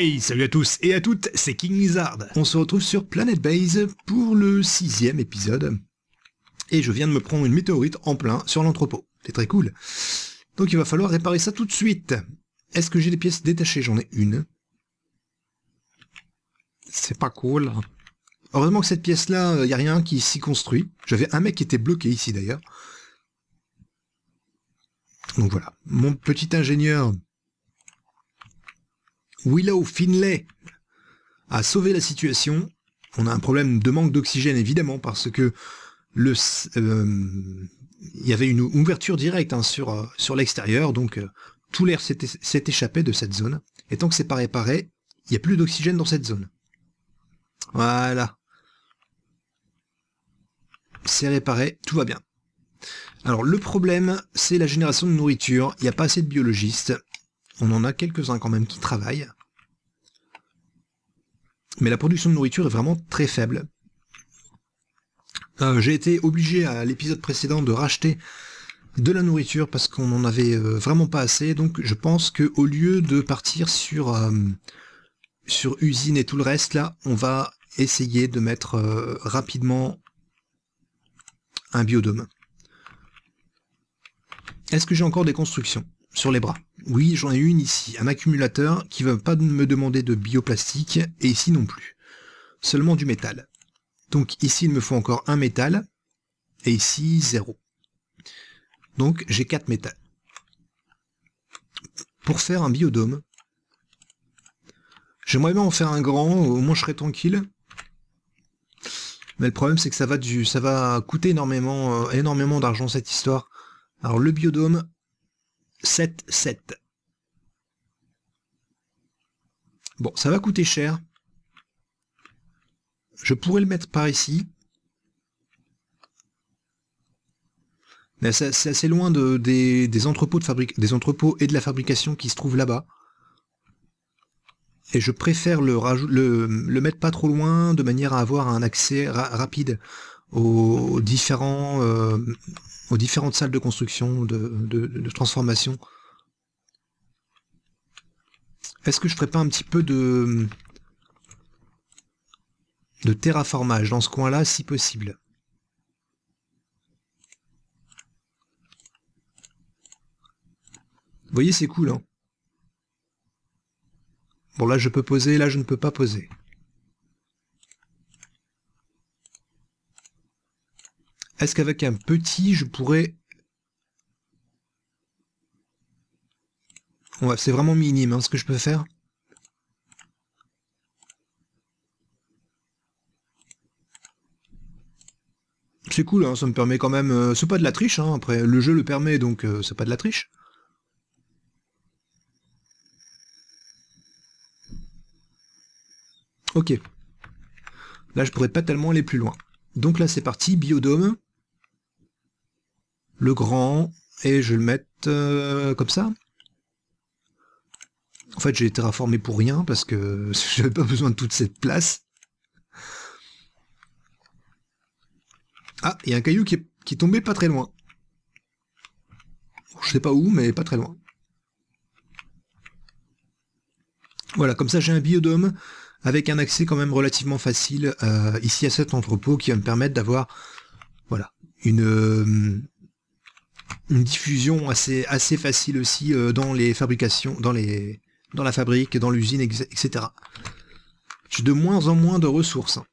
Hey, salut à tous et à toutes, c'est King Lizard. On se retrouve sur Planet Base pour le sixième épisode. Et je viens de me prendre une météorite en plein sur l'entrepôt. C'est très cool. Donc il va falloir réparer ça tout de suite. Est-ce que j'ai des pièces détachées J'en ai une. C'est pas cool. Heureusement que cette pièce-là, il euh, n'y a rien qui s'y construit. J'avais un mec qui était bloqué ici d'ailleurs. Donc voilà, mon petit ingénieur Willow Finlay a sauvé la situation. On a un problème de manque d'oxygène évidemment parce que euh, il y avait une ouverture directe hein, sur, euh, sur l'extérieur, donc euh, tout l'air s'est échappé de cette zone. Et tant que c'est pas réparé, il n'y a plus d'oxygène dans cette zone. Voilà. C'est réparé, tout va bien. Alors le problème, c'est la génération de nourriture. Il n'y a pas assez de biologistes on en a quelques-uns quand même qui travaillent. Mais la production de nourriture est vraiment très faible. Euh, j'ai été obligé à l'épisode précédent de racheter de la nourriture parce qu'on n'en avait euh, vraiment pas assez. Donc je pense qu'au lieu de partir sur, euh, sur usine et tout le reste, là, on va essayer de mettre rapidement un biodôme. Est-ce que j'ai encore des constructions sur les bras. Oui, j'en ai une ici, un accumulateur qui ne va pas me demander de bioplastique, et ici non plus. Seulement du métal. Donc ici, il me faut encore un métal, et ici, zéro. Donc j'ai quatre métal. Pour faire un biodôme, j'aimerais bien en faire un grand, au moins je serais tranquille. Mais le problème c'est que ça va du, ça va coûter énormément, euh, énormément d'argent cette histoire. Alors le biodôme, 7, 7. Bon, ça va coûter cher. Je pourrais le mettre par ici. Mais c'est assez loin des, entrepôts de fabrique, des entrepôts et de la fabrication qui se trouvent là-bas. Et je préfère le, mettre pas trop loin de manière à avoir un accès rapide aux différents euh, aux différentes salles de construction, de, transformation. Est-ce que je ferais pas un petit peu de, de terraformage dans ce coin-là, si possible Vous voyez, c'est cool, hein. Bon, là, je peux poser, là, je ne peux pas poser. Est-ce qu'avec un petit, je pourrais... c'est vraiment minime hein, ce que je peux faire. C'est cool, hein, ça me permet quand même... Euh, c'est pas de la triche, hein, après, le jeu le permet, donc euh, c'est pas de la triche. Ok. Là, je pourrais pas tellement aller plus loin. Donc là, c'est parti, biodôme le grand, et je vais le mettre euh, comme ça. En fait, j'ai été terraformé pour rien, parce que j'avais pas besoin de toute cette place. Ah, il y a un caillou qui est, tombé pas très loin. Je sais pas où, mais pas très loin. Voilà, comme ça j'ai un biodôme avec un accès quand même relativement facile euh, ici à cet entrepôt qui va me permettre d'avoir voilà, une, euh, une diffusion assez, assez facile aussi euh, dans les fabrications, dans, les, dans la fabrique, dans l'usine, etc. J'ai de moins en moins de ressources. Hein.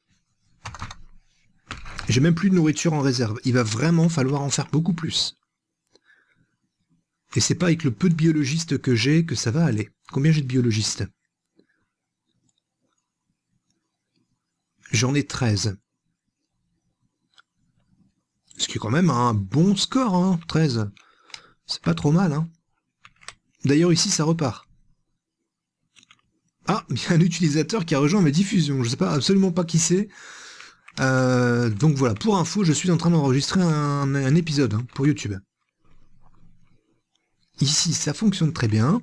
J'ai même plus de nourriture en réserve. Il va vraiment falloir en faire beaucoup plus. Et c'est pas avec le peu de biologistes que j'ai que ça va aller. Combien j'ai de biologistes J'en ai 13. Ce qui est quand même un bon score, hein, 13. C'est pas trop mal. Hein. D'ailleurs, ici, ça repart. Ah, il y a un utilisateur qui a rejoint mes diffusions. Je sais pas absolument pas qui c'est. Euh, donc voilà, pour info, je suis en train d'enregistrer un, épisode hein, pour YouTube. Ici, ça fonctionne très bien.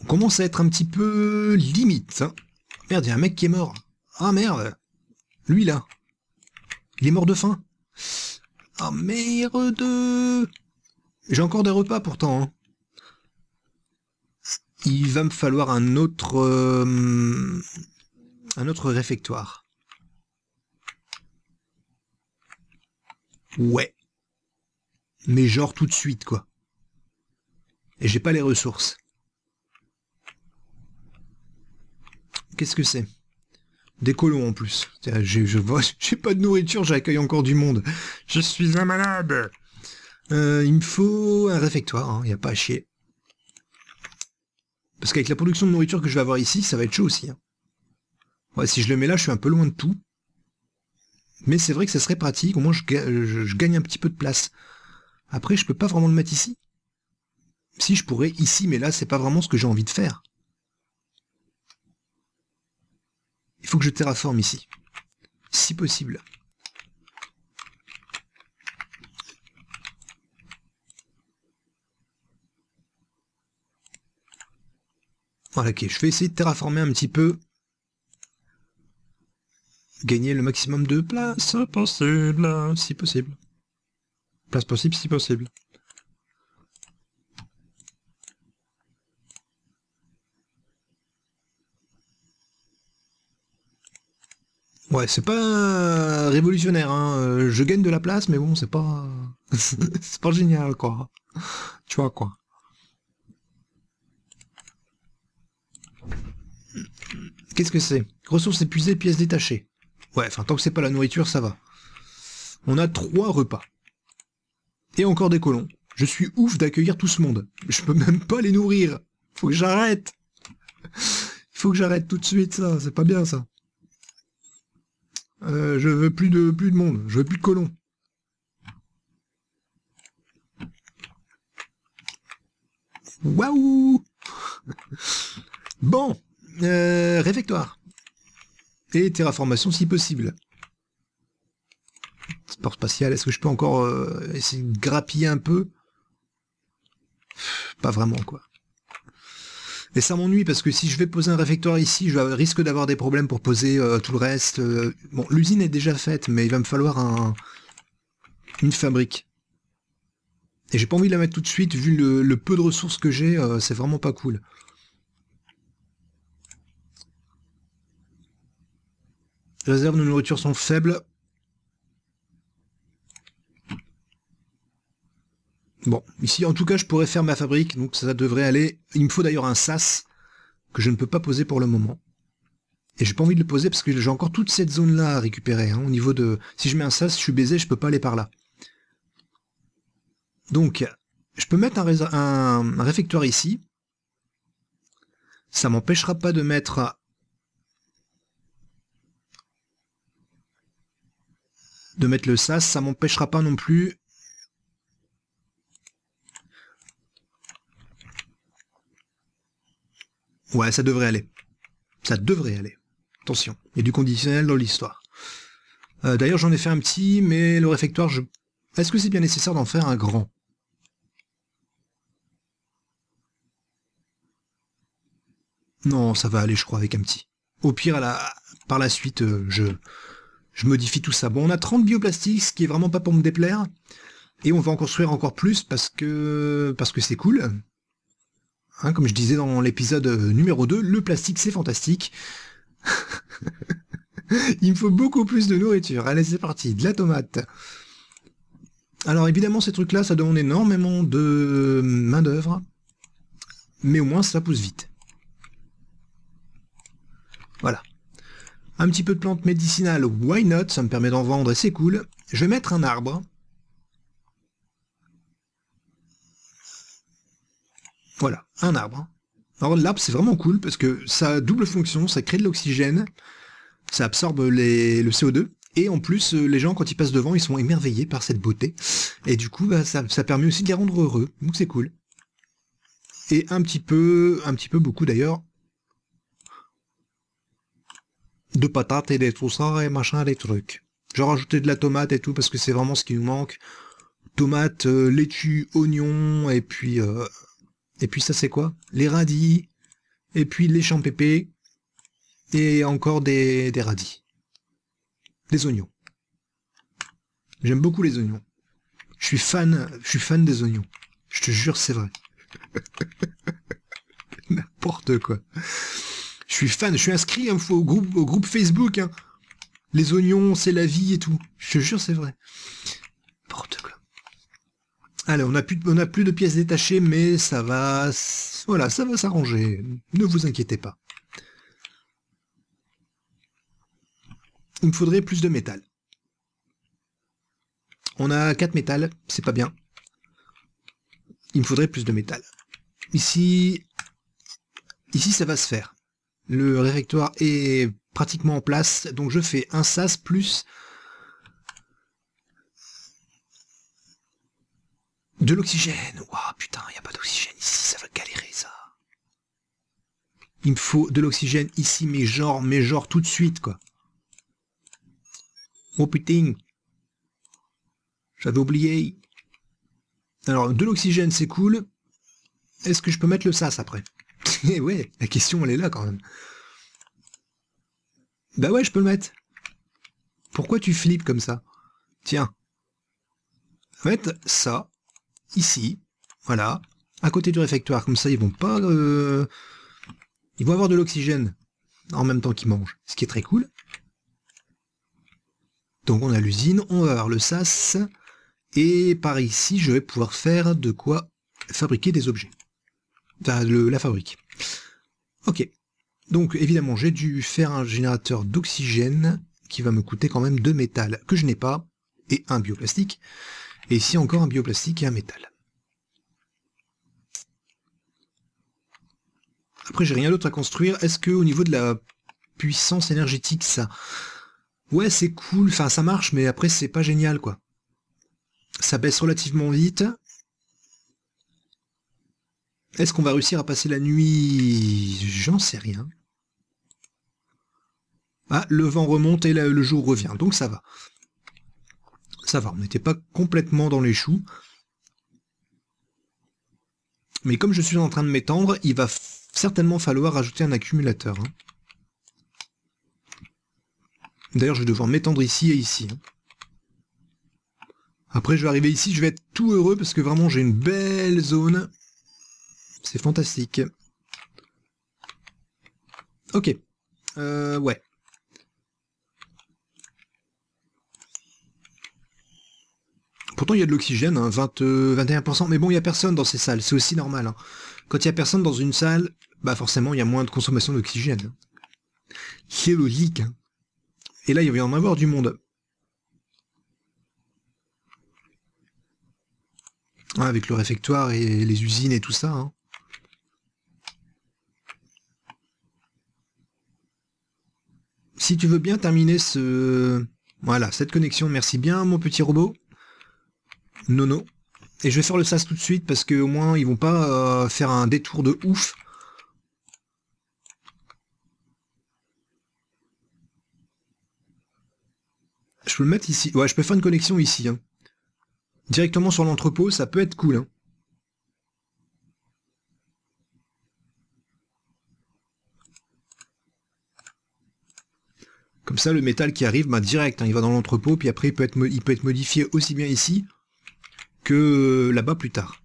On commence à être un petit peu limite. Hein. Merde, il y a un mec qui est mort. Ah merde Lui là il est mort de faim. oh, merde J'ai encore des repas pourtant. Hein. Il va me falloir un autre... Euh, un autre réfectoire. Ouais. Mais genre tout de suite, quoi. Et j'ai pas les ressources. Qu'est-ce que c'est des colons en plus. Je, vois, j'ai pas de nourriture, j'accueille encore du monde. Je suis un malade. Euh, il me faut un réfectoire, il hein, n'y a pas à chier. Parce qu'avec la production de nourriture que je vais avoir ici, ça va être chaud aussi. Hein. Ouais, si je le mets là, je suis un peu loin de tout. Mais c'est vrai que ça serait pratique, au moins je, je, gagne un petit peu de place. Après, je peux pas vraiment le mettre ici. Si, je pourrais ici, mais là, c'est pas vraiment ce que j'ai envie de faire. Il faut que je terraforme ici. Si possible. Voilà, ok, je vais essayer de terraformer un petit peu. Gagner le maximum de place possible, si possible. Place possible, si possible. Ouais, c'est pas révolutionnaire. Hein. Euh, je gagne de la place, mais bon, c'est pas, c'est pas génial, quoi. Tu vois quoi. Qu'est-ce que c'est Ressources épuisées, pièces détachées. Ouais, enfin, tant que c'est pas la nourriture, ça va. On a trois repas. Et encore des colons. Je suis ouf d'accueillir tout ce monde. Je peux même pas les nourrir. Faut que j'arrête. faut que j'arrête tout de suite, ça. C'est pas bien, ça. Euh, je veux plus de plus de monde, je veux plus de colons. Waouh Bon, euh, réfectoire. Et terraformation si possible. Sport spatial, est-ce que je peux encore euh, essayer de grappiller un peu Pas vraiment quoi. Mais ça m'ennuie parce que si je vais poser un réfectoire ici, je risque d'avoir des problèmes pour poser euh, tout le reste. Euh. Bon, l'usine est déjà faite, mais il va me falloir un... une fabrique. Et j'ai pas envie de la mettre tout de suite, vu le, peu de ressources que j'ai, euh, c'est vraiment pas cool. Les réserves de nourriture sont faibles, Bon, ici en tout cas je pourrais faire ma fabrique, donc ça devrait aller. Il me faut d'ailleurs un sas que je ne peux pas poser pour le moment. Et j'ai pas envie de le poser parce que j'ai encore toute cette zone là à récupérer. Hein, au niveau de. Si je mets un sas, je suis baisé, je peux pas aller par là. Donc, je peux mettre un, réfectoire ici. Ça m'empêchera pas de mettre. De mettre le sas, ça m'empêchera pas non plus Ouais, ça devrait aller. Ça devrait aller. Attention, il y a du conditionnel dans l'histoire. Euh, d'ailleurs, j'en ai fait un petit, mais le réfectoire, je... est-ce que c'est bien nécessaire d'en faire un grand Non, ça va aller, je crois, avec un petit. Au pire, à la... par la suite, euh, je... je modifie tout ça. Bon, on a 30 bioplastiques, ce qui est vraiment pas pour me déplaire. Et on va en construire encore plus parce que parce que c'est cool. Hein, comme je disais dans l'épisode euh, numéro 2, le plastique c'est fantastique. Il me faut beaucoup plus de nourriture. Allez, c'est parti, de la tomate. Alors évidemment, ces trucs-là, ça demande énormément de main-d'œuvre. Mais au moins, ça pousse vite. Voilà. Un petit peu de plantes médicinales, why not Ça me permet d'en vendre et c'est cool. Je vais mettre un arbre. Voilà, un arbre. Alors l'arbre c'est vraiment cool parce que ça a double fonction, ça crée de l'oxygène, ça absorbe le CO2, et en plus euh, les gens quand ils passent devant ils sont émerveillés par cette beauté, et du coup bah, ça, permet aussi de les rendre heureux, donc c'est cool. Et un petit peu, un petit peu beaucoup d'ailleurs, de patates et des troussards et machin des trucs. J'ai rajouté de la tomate et tout parce que c'est vraiment ce qui nous manque. Tomate, euh, laitue, oignon et puis euh, et puis ça c'est quoi Les radis, et puis les champs pépés, et encore des, radis. Des oignons. J'aime beaucoup les oignons. Je suis fan, je suis fan des oignons. Je te jure, c'est vrai. N'importe quoi. Je suis fan, je suis inscrit hein, au, groupe, au groupe Facebook. Hein. Les oignons, c'est la vie et tout. Je te jure, c'est vrai. Allez, on n'a plus, de pièces détachées, mais ça va, voilà, ça va s'arranger. Ne vous inquiétez pas. Il me faudrait plus de métal. On a 4 métal, c'est pas bien. Il me faudrait plus de métal. Ici, ici ça va se faire. Le réfectoire est pratiquement en place, donc je fais un sas plus De l'oxygène Ouah, putain, il n'y a pas d'oxygène ici, ça va galérer, ça. Il me faut de l'oxygène ici, mais genre, mais genre, tout de suite, quoi. Oh putain J'avais oublié. Alors, de l'oxygène, c'est cool. Est-ce que je peux mettre le sas après Eh Ouais, la question, elle est là, quand même. Bah ouais, je peux le mettre. Pourquoi tu flippes comme ça Tiens. En fait, ça, ici, voilà, à côté du réfectoire. Comme ça, ils vont pas... Euh, ils vont avoir de l'oxygène en même temps qu'ils mangent, ce qui est très cool. Donc on a l'usine, on va avoir le SAS, et par ici, je vais pouvoir faire de quoi fabriquer des objets. Enfin, la fabrique. Ok. Donc évidemment, j'ai dû faire un générateur d'oxygène qui va me coûter quand même deux métal que je n'ai pas, et un bioplastique. Et ici encore un bioplastique et un métal. Après, j'ai rien d'autre à construire. Est-ce que au niveau de la puissance énergétique, ça... Ouais, c'est cool, enfin ça marche, mais après c'est pas génial, quoi. Ça baisse relativement vite. Est-ce qu'on va réussir à passer la nuit J'en sais rien. Ah, le vent remonte et le jour revient, donc ça va ça va, on n'était pas complètement dans les choux. Mais comme je suis en train de m'étendre, il va certainement falloir ajouter un accumulateur. Hein. D'ailleurs, je vais devoir m'étendre ici et ici. Hein. Après, je vais arriver ici, je vais être tout heureux parce que vraiment, j'ai une belle zone. C'est fantastique. Ok. Euh, ouais. Pourtant, il y a de l'oxygène, 20, hein, 21%, euh, mais bon, il n'y a personne dans ces salles, c'est aussi normal. Hein. Quand il n'y a personne dans une salle, bah forcément, il y a moins de consommation d'oxygène. C'est logique. Hein. Et là, il va y en avoir du monde. Ah, avec le réfectoire et les usines et tout ça. Si tu veux bien terminer ce... Voilà, cette connexion, merci bien, mon petit robot. Non, non. Et je vais faire le sas tout de suite parce qu'au moins ils vont pas euh, faire un détour de ouf. Je peux le mettre ici. Ouais, je peux faire une connexion ici. Hein. Directement sur l'entrepôt, ça peut être cool. Hein. Comme ça, le métal qui arrive, bah, direct, hein. il va dans l'entrepôt, puis après peut, être il peut être modifié aussi bien ici que là-bas plus tard.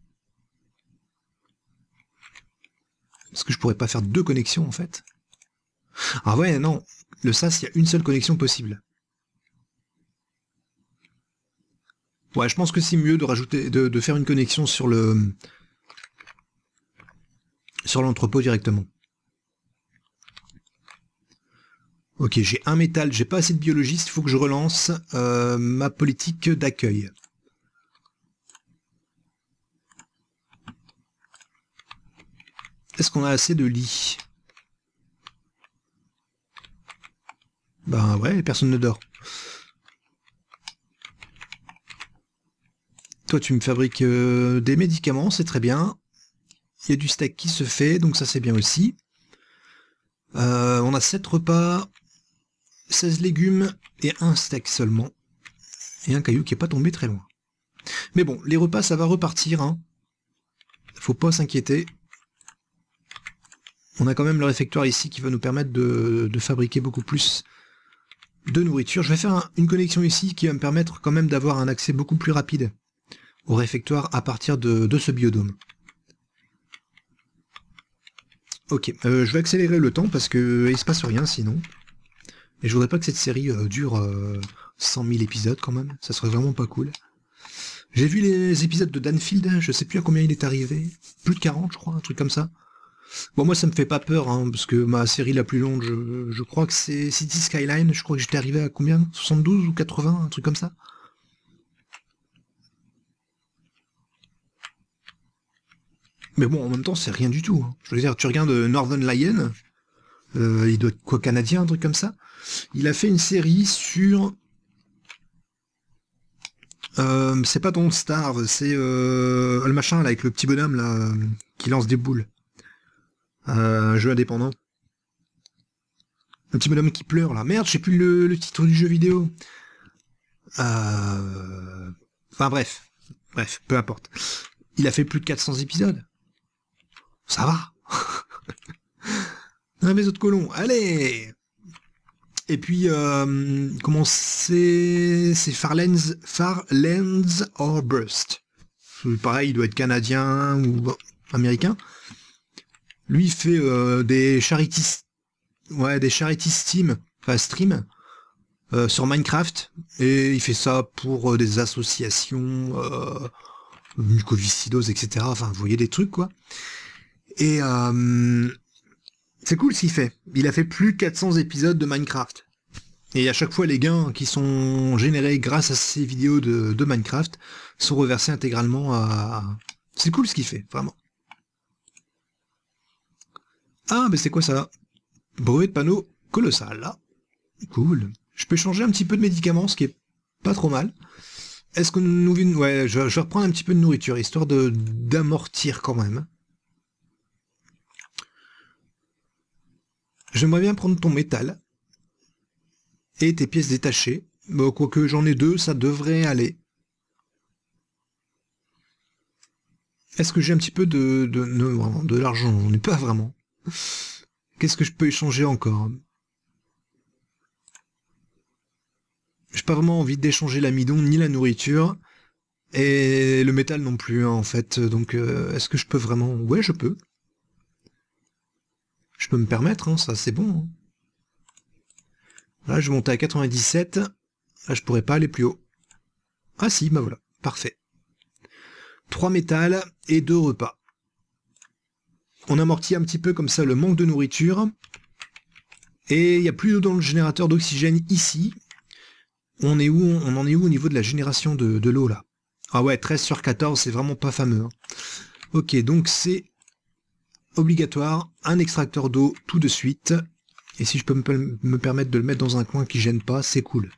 Est-ce que je pourrais pas faire deux connexions en fait. Ah ouais, non, le SAS, il y a une seule connexion possible. Ouais, je pense que c'est mieux de rajouter, de, faire une connexion sur le sur l'entrepôt directement. Ok, j'ai un métal, j'ai pas assez de biologistes, il faut que je relance euh, ma politique d'accueil. a assez de lits Bah ouais, personne ne dort. Toi, tu me fabriques euh, des médicaments, c'est très bien. Il y a du steak qui se fait, donc ça c'est bien aussi. Euh, on a sept repas, 16 légumes et un steak seulement. Et un caillou qui n'est pas tombé très loin. Mais bon, les repas, ça va repartir. Hein. Faut pas s'inquiéter on a quand même le réfectoire ici qui va nous permettre de, fabriquer beaucoup plus de nourriture. Je vais faire une connexion ici qui va me permettre quand même d'avoir un accès beaucoup plus rapide au réfectoire à partir de, ce biodôme. Ok, euh, je vais accélérer le temps parce qu'il euh, ne se passe rien sinon. Et je voudrais pas que cette série euh, dure 100 000 épisodes quand même, ça serait vraiment pas cool. J'ai vu les épisodes de Danfield, je sais plus à combien il est arrivé, plus de 40 je crois, un truc comme ça. Bon, moi, ça me fait pas peur, hein, parce que ma série la plus longue, je, crois que c'est City Skyline. Je crois que j'étais arrivé à combien 72 ou 80, un truc comme ça Mais bon, en même temps, c'est rien du tout. Hein. Je veux dire, tu regardes euh, Northern Lion, euh, il doit être quoi, canadien, un truc comme ça. Il a fait une série sur... Euh, c'est pas Don't Starve, c'est le machin là avec le petit bonhomme là qui lance des boules un jeu indépendant. Un petit madame qui pleure là. Merde, j'ai plus le, titre du jeu vidéo. Euh, enfin bref. Bref, peu importe. Il a fait plus de 400 épisodes. Ça va. Un mes autres colons, allez Et puis, euh, comment c'est C'est Farlands, Farlands or Burst. Pareil, il doit être canadien ou américain. Lui, il fait euh, des charities, ouais, des charity steam, enfin stream, euh, sur Minecraft, et il fait ça pour euh, des associations, mucoviscidose, etc. Enfin, vous voyez des trucs, quoi. Et c'est cool ce qu'il fait. Il a fait plus de 400 épisodes de Minecraft. Et à chaque fois, les gains qui sont générés grâce à ces vidéos de Minecraft sont reversés intégralement à... C'est cool ce qu'il fait, vraiment. Ah, mais c'est quoi ça Bruit de panneau colossal, là. Cool. Je peux changer un petit peu de médicaments, ce qui est pas trop mal. Est-ce que nous... Ouais, je, vais reprendre un petit peu de nourriture, histoire de d'amortir quand même. J'aimerais bien prendre ton métal. Et tes pièces détachées. Bon, quoique j'en ai deux, ça devrait aller. Est-ce que j'ai un petit peu de... de, de, l'argent On n'est pas vraiment. Qu'est-ce que je peux échanger encore J'ai pas vraiment envie d'échanger l'amidon ni la nourriture. Et le métal non plus, hein, en fait. Donc, euh, est-ce que je peux vraiment... Ouais, je peux. Je peux me permettre, hein, ça, c'est bon. Hein. Là, je monte à 97. Là, je pourrais pas aller plus haut. Ah si, bah voilà. Parfait. 3 métal et 2 repas on amortit un petit peu comme ça le manque de nourriture. Et il n'y a plus d'eau dans le générateur d'oxygène ici. On, est où, on en est où au niveau de la génération de, l'eau là Ah ouais, 13 sur 14, c'est vraiment pas fameux. Hein. Ok, donc c'est obligatoire, un extracteur d'eau tout de suite. Et si je peux me, me permettre de le mettre dans un coin qui gêne pas, c'est cool.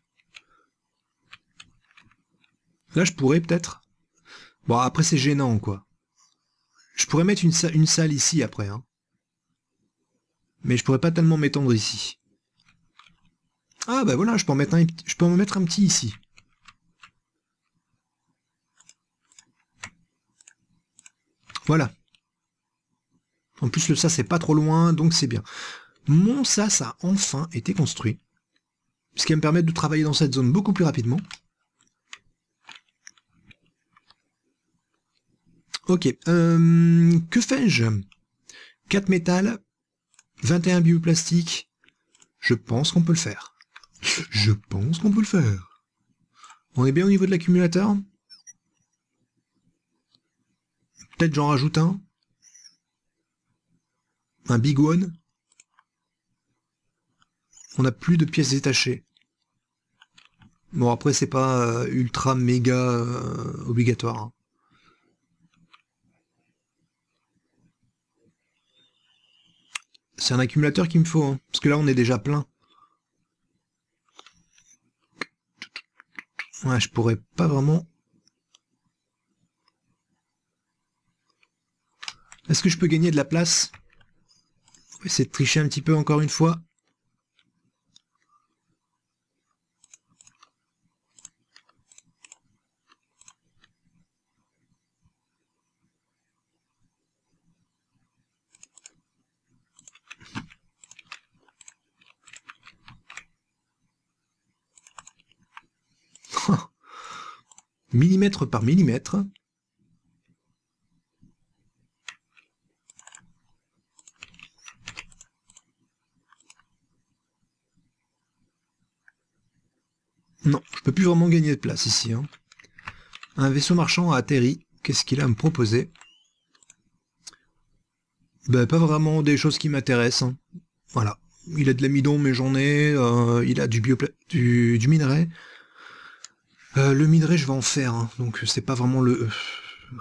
Là, je pourrais peut-être. Bon, après c'est gênant quoi. Je pourrais mettre une, salle ici après. Hein. Mais je pourrais pas tellement m'étendre ici. Ah bah voilà, je peux en mettre un, je peux mettre un petit ici. Voilà. En plus, le ça, c'est pas trop loin, donc c'est bien. Mon sas a enfin été construit. Ce qui va me permettre de travailler dans cette zone beaucoup plus rapidement. Ok, euh, que fais-je 4 métal, 21 bioplastique. Je pense qu'on peut le faire. Je pense qu'on peut le faire. On est bien au niveau de l'accumulateur Peut-être j'en rajoute un Un big one On n'a plus de pièces détachées. Bon après c'est pas euh, ultra méga euh, obligatoire. Hein. C'est un accumulateur qu'il me faut, hein, parce que là on est déjà plein. Ouais, je pourrais pas vraiment... Est-ce que je peux gagner de la place On va essayer de tricher un petit peu encore une fois. millimètre par millimètre. Non, je peux plus vraiment gagner de place ici. Hein. Un vaisseau marchand a atterri. Qu'est-ce qu'il a à me proposer ben, Pas vraiment des choses qui m'intéressent. Hein. Voilà. Il a de l'amidon, mais j'en ai. il a du, du minerai. Euh, le minerai, je vais en faire, hein. donc c'est pas vraiment le... Euh,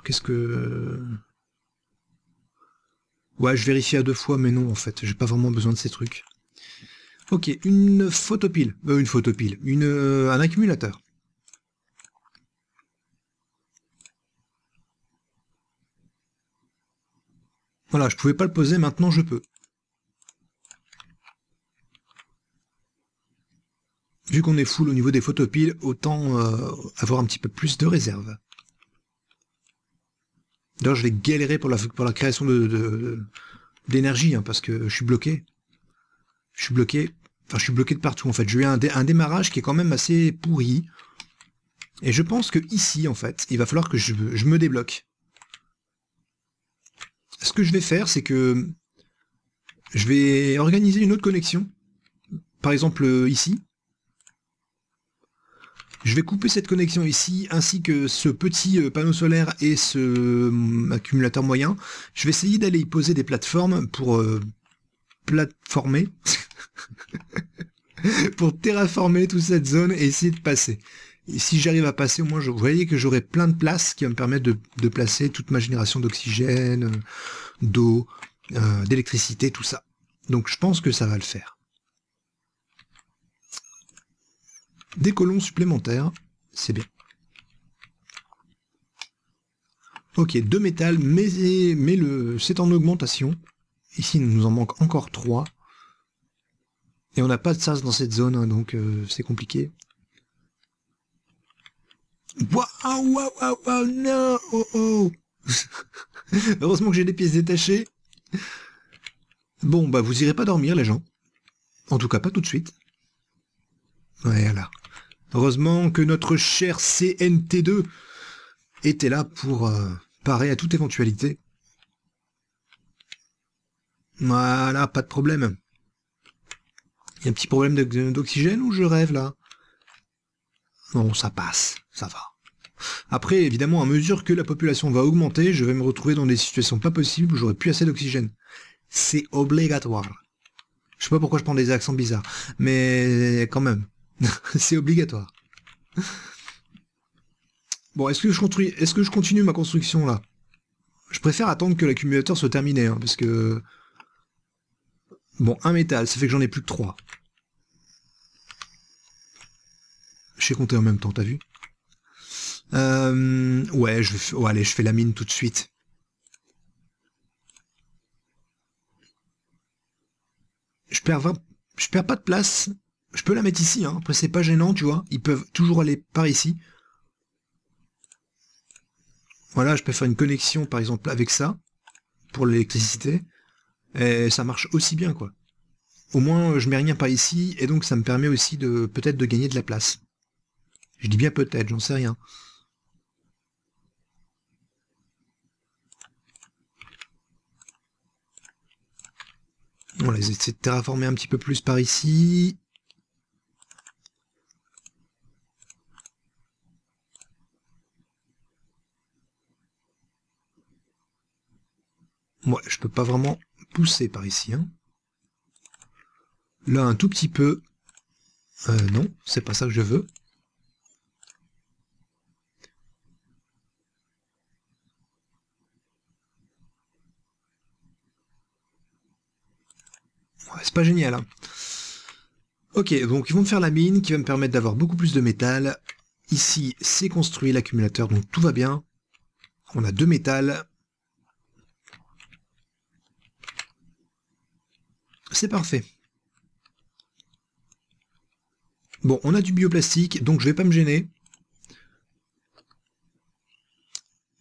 qu'est-ce que... Ouais, je vérifie à deux fois, mais non, en fait, j'ai pas vraiment besoin de ces trucs. Ok, une photopile. Euh, une photopile. Une, un accumulateur. Voilà, je pouvais pas le poser, maintenant je peux. qu'on est full au niveau des photopiles, autant euh, avoir un petit peu plus de réserve. D'ailleurs, je vais galérer pour la, pour la création de, de, hein, parce que je suis bloqué. Je suis bloqué. Enfin, je suis bloqué de partout, en fait. J'ai vais un, démarrage qui est quand même assez pourri. Et je pense que ici, en fait, il va falloir que je me débloque. Ce que je vais faire, c'est que je vais organiser une autre connexion. Par exemple, euh, ici. Je vais couper cette connexion ici, ainsi que ce petit euh, panneau solaire et ce mm, accumulateur moyen. Je vais essayer d'aller y poser des plateformes pour euh, plateformer, pour terraformer toute cette zone et essayer de passer. si j'arrive à passer, au moins, je, vous voyez que j'aurai plein de places qui vont me permettre de, placer toute ma génération d'oxygène, d'eau, euh, d'électricité, tout ça. Donc je pense que ça va le faire. des colons supplémentaires, c'est bien. Ok, deux métal, mais, c'est en augmentation. Ici, il nous en manque encore trois. Et on n'a pas de sas dans cette zone, hein, donc euh, c'est compliqué. Waouh, waouh, waouh, non oh, oh. Heureusement que j'ai des pièces détachées. Bon, bah vous irez pas dormir, les gens. En tout cas, pas tout de suite. Voilà. Heureusement que notre cher CNT2 était là pour euh, parer à toute éventualité. Voilà, pas de problème. Il y a un petit problème d'oxygène ou je rêve là Bon, ça passe, ça va. Après, évidemment, à mesure que la population va augmenter, je vais me retrouver dans des situations pas possibles où j'aurai plus assez d'oxygène. C'est obligatoire. Je sais pas pourquoi je prends des accents bizarres, mais quand même. c'est obligatoire. Bon, est-ce que, je construis... est que je continue ma construction là Je préfère attendre que l'accumulateur soit terminé, hein, parce que... Bon, un métal, ça fait que j'en ai plus que trois. j'ai compté en même temps, t'as vu euh, Ouais, je... allez, je fais la mine tout de suite. Je perds pas de place je peux la mettre ici, hein. après c'est pas gênant, tu vois. Ils peuvent toujours aller par ici. Voilà, je peux faire une connexion, par exemple, avec ça, pour l'électricité. Et ça marche aussi bien, quoi. Au moins, euh, je mets rien par ici, et donc ça me permet aussi de peut-être de gagner de la place. Je dis bien peut-être, j'en sais rien. On va essayer de terraformer un petit peu plus par ici. moi, je peux pas vraiment pousser par ici. Hein. Là, un tout petit peu. Euh, non, c'est pas ça que je veux. Ouais, c'est pas génial. Hein. Ok, donc ils vont me faire la mine qui va me permettre d'avoir beaucoup plus de métal. Ici, c'est construit l'accumulateur, donc tout va bien. On a deux métal. C'est parfait. Bon, on a du bioplastique, donc je vais pas me gêner.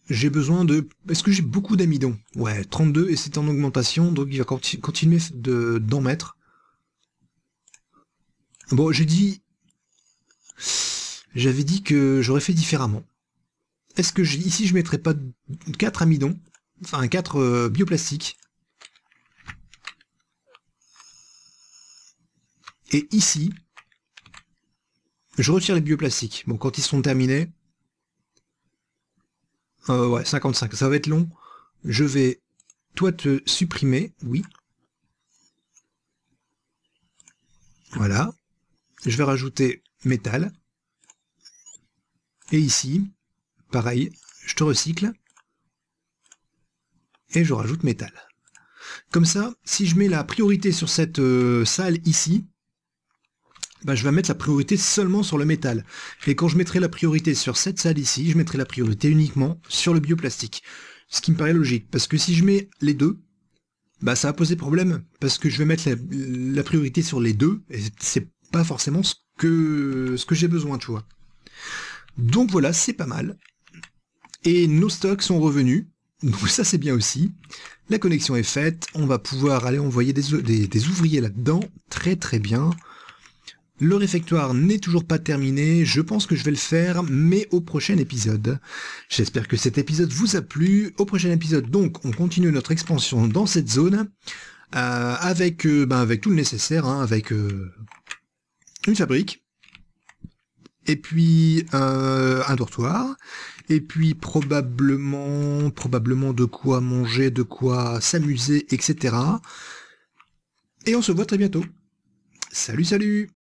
J'ai besoin de... Est-ce que j'ai beaucoup d'amidon Ouais, 32, et c'est en augmentation, donc il va continuer d'en mettre. Bon, j'ai dit... J'avais dit que j'aurais fait différemment. Est-ce que ici je mettrais pas 4 amidons, enfin 4 euh, bioplastiques Et ici, je retire les bioplastiques. Bon, quand ils sont terminés, euh, ouais, 55, ça va être long. Je vais, toi, te supprimer, oui. Voilà. Je vais rajouter métal. Et ici, pareil, je te recycle. Et je rajoute métal. Comme ça, si je mets la priorité sur cette euh, salle ici, bah, je vais mettre la priorité seulement sur le métal. Et quand je mettrai la priorité sur cette salle ici, je mettrai la priorité uniquement sur le bioplastique. Ce qui me paraît logique, parce que si je mets les deux, bah ça va poser problème, parce que je vais mettre la, priorité sur les deux, et c'est pas forcément ce que, ce que j'ai besoin, tu vois. Donc voilà, c'est pas mal. Et nos stocks sont revenus, donc ça c'est bien aussi. La connexion est faite, on va pouvoir aller envoyer des ouvriers là-dedans, très très bien. Le réfectoire n'est toujours pas terminé, je pense que je vais le faire, mais au prochain épisode. J'espère que cet épisode vous a plu. Au prochain épisode, donc, on continue notre expansion dans cette zone, euh, avec, euh, ben, avec tout le nécessaire, hein, avec euh, une fabrique, et puis un dortoir, et puis probablement, probablement de quoi manger, de quoi s'amuser, etc. Et on se voit très bientôt. Salut, salut